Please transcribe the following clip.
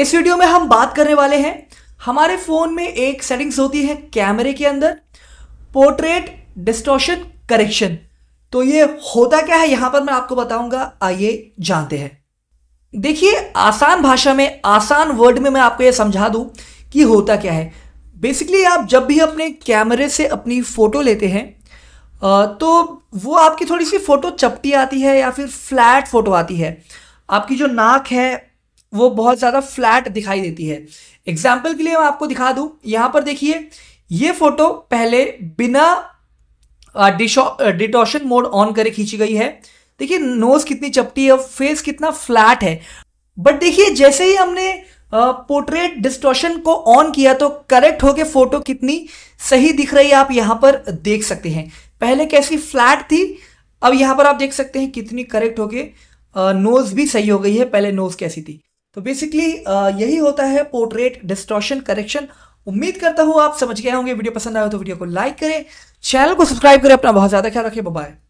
इस वीडियो में हम बात करने वाले हैं हमारे फ़ोन में एक सेटिंग्स होती है कैमरे के अंदर पोर्ट्रेट डिस्टोशन करेक्शन तो ये होता क्या है यहां पर मैं आपको बताऊंगा आइए जानते हैं देखिए आसान भाषा में आसान वर्ड में मैं आपको ये समझा दू कि होता क्या है बेसिकली आप जब भी अपने कैमरे से अपनी फ़ोटो लेते हैं तो वो आपकी थोड़ी सी फ़ोटो चपटी आती है या फिर फ्लैट फ़ोटो आती है आपकी जो नाक है वो बहुत ज़्यादा फ्लैट दिखाई देती है एग्जाम्पल के लिए मैं आपको दिखा दू यहां पर देखिए ये फ़ोटो पहले बिना डिटोशन मोड ऑन करे खींची गई है देखिए नोज़ कितनी चपटी है फेस कितना फ्लैट है बट देखिए जैसे ही हमने पोर्ट्रेट डिस्टोशन को ऑन किया तो करेक्ट होके फोटो कितनी सही दिख रही है आप यहाँ पर देख सकते हैं पहले कैसी फ्लैट थी अब यहाँ पर आप देख सकते हैं कितनी करेक्ट होके नोज़ भी सही हो गई है पहले नोज़ कैसी थी तो बेसिकली uh, यही होता है पोर्ट्रेट डिस्ट्रॉशन करेक्शन उम्मीद करता हूं आप समझ गए होंगे वीडियो पसंद आए तो वीडियो को लाइक करें चैनल को सब्सक्राइब करें अपना बहुत ज़्यादा ख्याल रखें बाय